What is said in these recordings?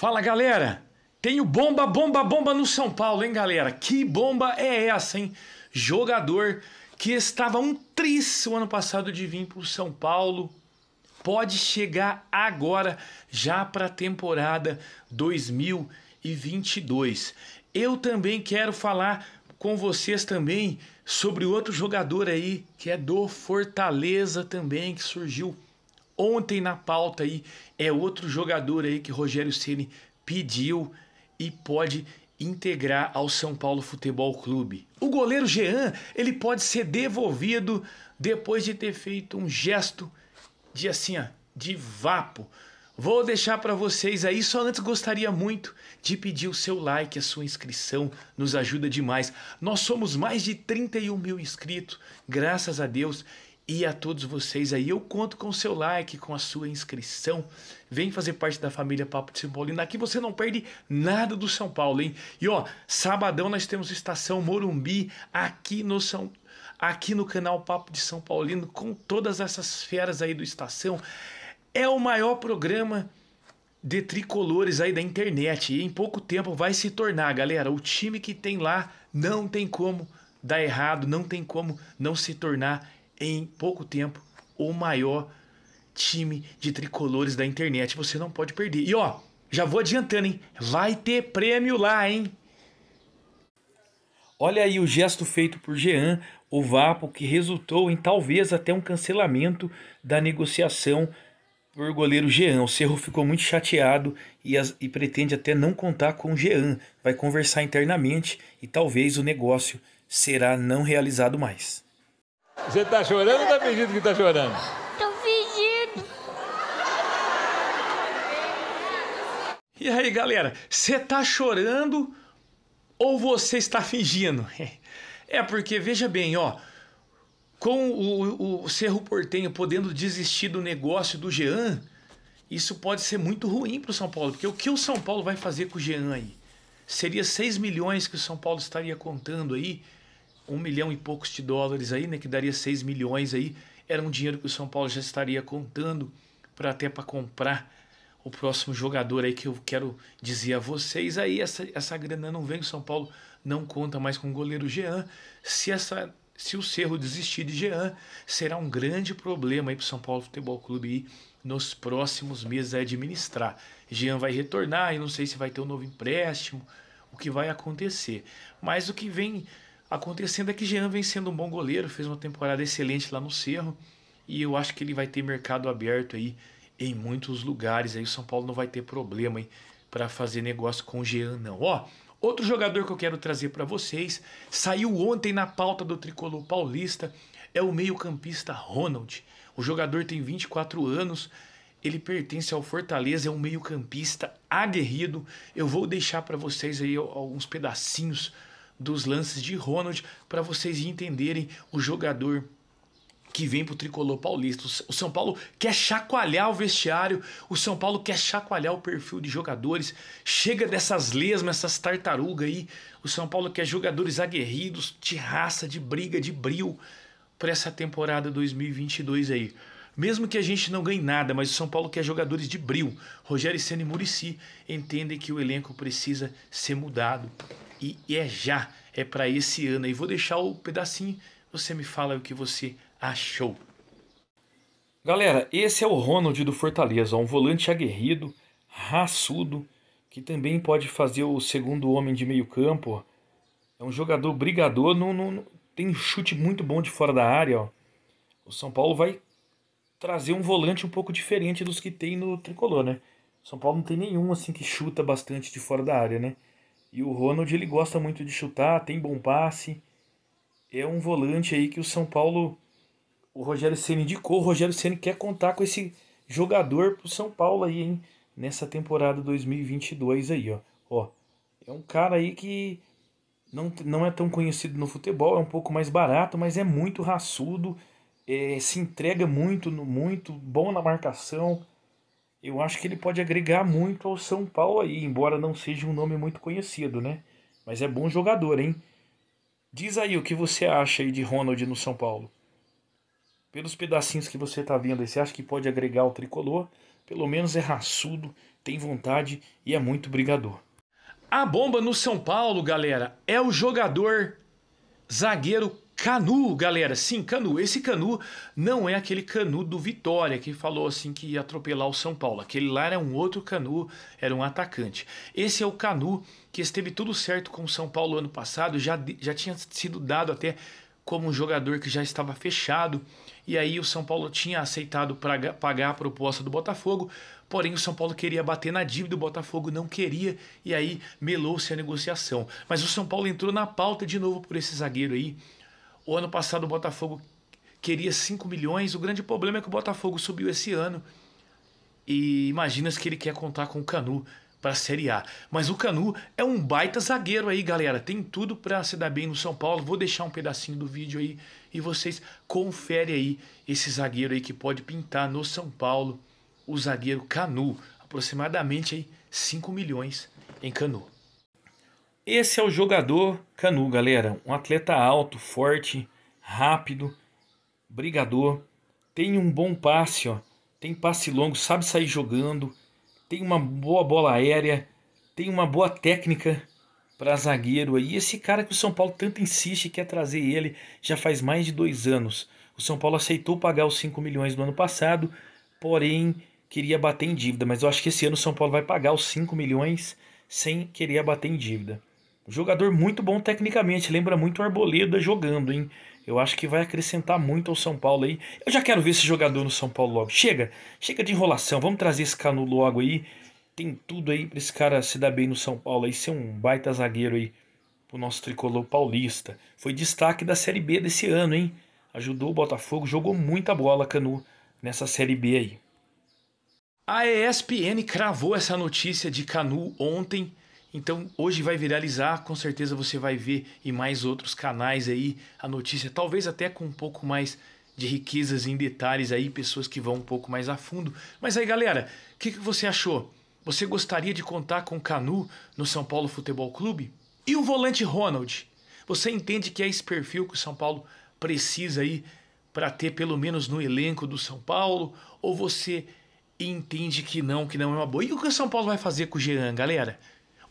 Fala galera, tenho bomba, bomba, bomba no São Paulo, hein galera? Que bomba é essa, hein? Jogador que estava um tris o ano passado de vir para o São Paulo, pode chegar agora já para a temporada 2022. Eu também quero falar com vocês também sobre outro jogador aí que é do Fortaleza também que surgiu Ontem na pauta aí é outro jogador aí que Rogério Ceni pediu e pode integrar ao São Paulo Futebol Clube. O goleiro Jean, ele pode ser devolvido depois de ter feito um gesto de assim, ó, de vapo. Vou deixar para vocês aí, só antes gostaria muito de pedir o seu like, a sua inscrição, nos ajuda demais. Nós somos mais de 31 mil inscritos, graças a Deus, e a todos vocês aí, eu conto com o seu like, com a sua inscrição. Vem fazer parte da família Papo de São Simbolina. Aqui você não perde nada do São Paulo, hein? E ó, sabadão nós temos estação Morumbi aqui no São aqui no canal Papo de São Paulino com todas essas feras aí do estação. É o maior programa de tricolores aí da internet e em pouco tempo vai se tornar, galera. O time que tem lá não tem como dar errado, não tem como não se tornar em pouco tempo o maior time de tricolores da internet. Você não pode perder. E ó, já vou adiantando, hein? Vai ter prêmio lá, hein? Olha aí o gesto feito por Jean o Vapo que resultou em talvez até um cancelamento da negociação por goleiro Jean. O Cerro ficou muito chateado e, as, e pretende até não contar com Jean. Vai conversar internamente e talvez o negócio será não realizado mais. Você tá chorando ou tá fingindo que tá chorando? Tô fingindo. E aí, galera, você tá chorando ou você está fingindo? É porque, veja bem, ó. Com o, o Cerro Portenho podendo desistir do negócio do Jean, isso pode ser muito ruim para o São Paulo, porque o que o São Paulo vai fazer com o Jean aí? Seria 6 milhões que o São Paulo estaria contando aí um milhão e poucos de dólares aí, né, que daria 6 milhões aí, era um dinheiro que o São Paulo já estaria contando para até para comprar o próximo jogador aí que eu quero dizer a vocês aí, essa, essa grana não vem, o São Paulo não conta mais com o goleiro Jean. Se essa se o Cerro desistir de Jean, será um grande problema aí para o São Paulo Futebol Clube nos próximos meses a administrar. Jean vai retornar e não sei se vai ter um novo empréstimo, o que vai acontecer. Mas o que vem Acontecendo é que Jean vem sendo um bom goleiro, fez uma temporada excelente lá no Cerro e eu acho que ele vai ter mercado aberto aí em muitos lugares. Aí o São Paulo não vai ter problema para fazer negócio com Jean, não. Ó, outro jogador que eu quero trazer para vocês saiu ontem na pauta do tricolor paulista é o meio-campista Ronald. O jogador tem 24 anos. Ele pertence ao Fortaleza, é um meio-campista aguerrido. Eu vou deixar para vocês aí alguns pedacinhos dos lances de Ronald para vocês entenderem o jogador que vem pro tricolor paulista. O São Paulo quer chacoalhar o vestiário, o São Paulo quer chacoalhar o perfil de jogadores. Chega dessas lesmas, essas tartarugas aí. O São Paulo quer jogadores aguerridos, de raça, de briga, de bril para essa temporada 2022 aí. Mesmo que a gente não ganhe nada, mas o São Paulo quer jogadores de bril. Rogério Senna e Murici entendem que o elenco precisa ser mudado e é já, é para esse ano. E vou deixar o pedacinho, você me fala o que você achou. Galera, esse é o Ronald do Fortaleza, um volante aguerrido, raçudo, que também pode fazer o segundo homem de meio campo. É um jogador brigador, não, tem chute muito bom de fora da área. Ó. O São Paulo vai trazer um volante um pouco diferente dos que tem no tricolor, né? São Paulo não tem nenhum assim que chuta bastante de fora da área, né? E o Ronald ele gosta muito de chutar, tem bom passe. É um volante aí que o São Paulo, o Rogério Ceni indicou, o Rogério Ceni quer contar com esse jogador pro São Paulo aí, hein? Nessa temporada 2022 aí, ó. Ó, é um cara aí que não, não é tão conhecido no futebol, é um pouco mais barato, mas é muito raçudo, é, se entrega muito, muito bom na marcação, eu acho que ele pode agregar muito ao São Paulo aí, embora não seja um nome muito conhecido, né? Mas é bom jogador, hein? Diz aí o que você acha aí de Ronald no São Paulo. Pelos pedacinhos que você tá vendo aí, você acha que pode agregar o tricolor? Pelo menos é raçudo, tem vontade e é muito brigador. A bomba no São Paulo, galera, é o jogador zagueiro Canu, galera, sim, Canu. Esse Canu não é aquele Canu do Vitória que falou assim que ia atropelar o São Paulo. Aquele lá era um outro Canu, era um atacante. Esse é o Canu que esteve tudo certo com o São Paulo ano passado, já, já tinha sido dado até como um jogador que já estava fechado. E aí o São Paulo tinha aceitado pra, pagar a proposta do Botafogo, porém o São Paulo queria bater na dívida, o Botafogo não queria, e aí melou-se a negociação. Mas o São Paulo entrou na pauta de novo por esse zagueiro aí, o ano passado o Botafogo queria 5 milhões. O grande problema é que o Botafogo subiu esse ano. E imagina que ele quer contar com o Canu para a Série A. Mas o Canu é um baita zagueiro aí, galera. Tem tudo para se dar bem no São Paulo. Vou deixar um pedacinho do vídeo aí e vocês confere aí esse zagueiro aí que pode pintar no São Paulo, o zagueiro Canu, aproximadamente aí 5 milhões em Canu. Esse é o jogador Canu, galera. Um atleta alto, forte, rápido, brigador. Tem um bom passe, ó. Tem passe longo, sabe sair jogando. Tem uma boa bola aérea. Tem uma boa técnica para zagueiro. E esse cara que o São Paulo tanto insiste quer trazer ele já faz mais de dois anos. O São Paulo aceitou pagar os 5 milhões no ano passado, porém queria bater em dívida. Mas eu acho que esse ano o São Paulo vai pagar os 5 milhões sem querer abater em dívida. Jogador muito bom tecnicamente, lembra muito o Arboleda jogando, hein? Eu acho que vai acrescentar muito ao São Paulo aí. Eu já quero ver esse jogador no São Paulo logo. Chega, chega de enrolação, vamos trazer esse Canu logo aí. Tem tudo aí pra esse cara se dar bem no São Paulo aí, ser um baita zagueiro aí pro nosso tricolor paulista. Foi destaque da Série B desse ano, hein? Ajudou o Botafogo, jogou muita bola, Canu, nessa Série B aí. A ESPN cravou essa notícia de Canu ontem então hoje vai viralizar, com certeza você vai ver em mais outros canais aí a notícia, talvez até com um pouco mais de riquezas em detalhes aí, pessoas que vão um pouco mais a fundo. Mas aí galera, o que, que você achou? Você gostaria de contar com Canu no São Paulo Futebol Clube? E o volante Ronald? Você entende que é esse perfil que o São Paulo precisa aí para ter pelo menos no elenco do São Paulo? Ou você entende que não, que não é uma boa? E o que o São Paulo vai fazer com o Jean, galera?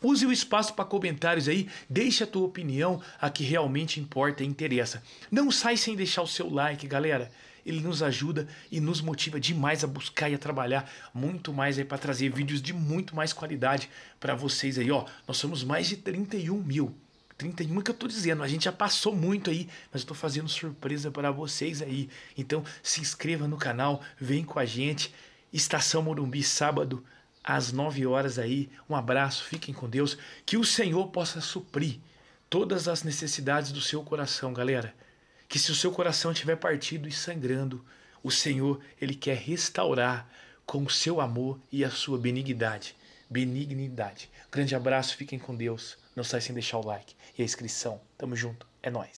Use o espaço para comentários aí, deixe a tua opinião, a que realmente importa e interessa. Não sai sem deixar o seu like, galera. Ele nos ajuda e nos motiva demais a buscar e a trabalhar muito mais aí para trazer vídeos de muito mais qualidade para vocês aí, ó. Nós somos mais de 31 mil. 31 é que eu tô dizendo, a gente já passou muito aí, mas eu tô fazendo surpresa para vocês aí. Então se inscreva no canal, vem com a gente. Estação Morumbi, sábado, às 9 horas aí. Um abraço, fiquem com Deus. Que o Senhor possa suprir todas as necessidades do seu coração, galera. Que se o seu coração estiver partido e sangrando, o Senhor, ele quer restaurar com o seu amor e a sua benignidade. Benignidade. Grande abraço, fiquem com Deus. Não sai sem deixar o like e a inscrição. Tamo junto, é nós.